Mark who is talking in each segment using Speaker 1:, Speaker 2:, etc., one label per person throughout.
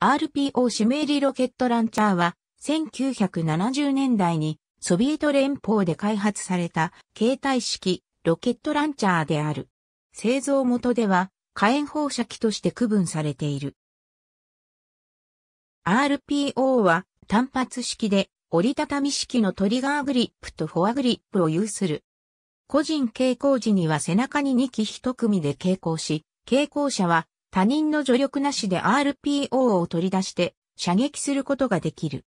Speaker 1: RPO シメーリロケットランチャーは1970年代にソビエト連邦で開発された携帯式ロケットランチャーである。製造元では火炎放射器として区分されている。RPO は単発式で折りたたみ式のトリガーグリップとフォアグリップを有する。個人傾向時には背中に2機1組で傾向し、傾向者は他人の助力なしで RPO を取り出して射撃することができる。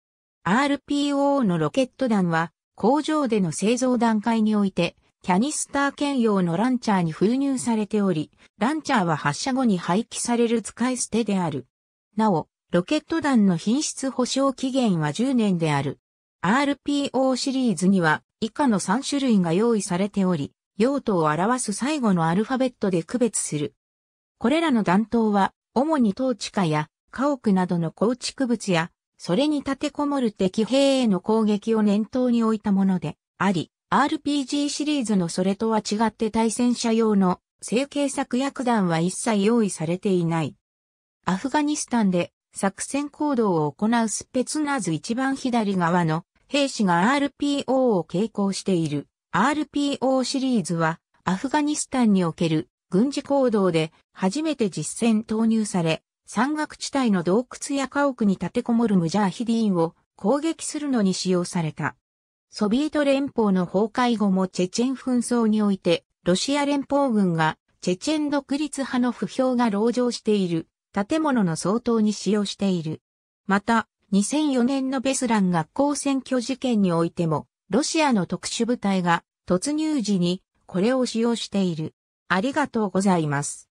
Speaker 1: RPO のロケット弾は工場での製造段階においてキャニスター兼用のランチャーに封入されており、ランチャーは発射後に廃棄される使い捨てである。なお、ロケット弾の品質保証期限は10年である。RPO シリーズには以下の3種類が用意されており、用途を表す最後のアルファベットで区別する。これらの弾頭は、主に統治下や家屋などの構築物や、それに立てこもる敵兵への攻撃を念頭に置いたものであり、RPG シリーズのそれとは違って対戦車用の成形作薬弾は一切用意されていない。アフガニスタンで作戦行動を行うスペツナーズ一番左側の兵士が RPO を傾向している RPO シリーズはアフガニスタンにおける軍事行動で初めて実戦投入され、山岳地帯の洞窟や家屋に立てこもるムジャーヒディーンを攻撃するのに使用された。ソビエト連邦の崩壊後もチェチェン紛争において、ロシア連邦軍がチェチェン独立派の不評が籠城している建物の相当に使用している。また、2004年のベスラン学校選挙事件においても、ロシアの特殊部隊が突入時にこれを使用している。ありがとう
Speaker 2: ございます。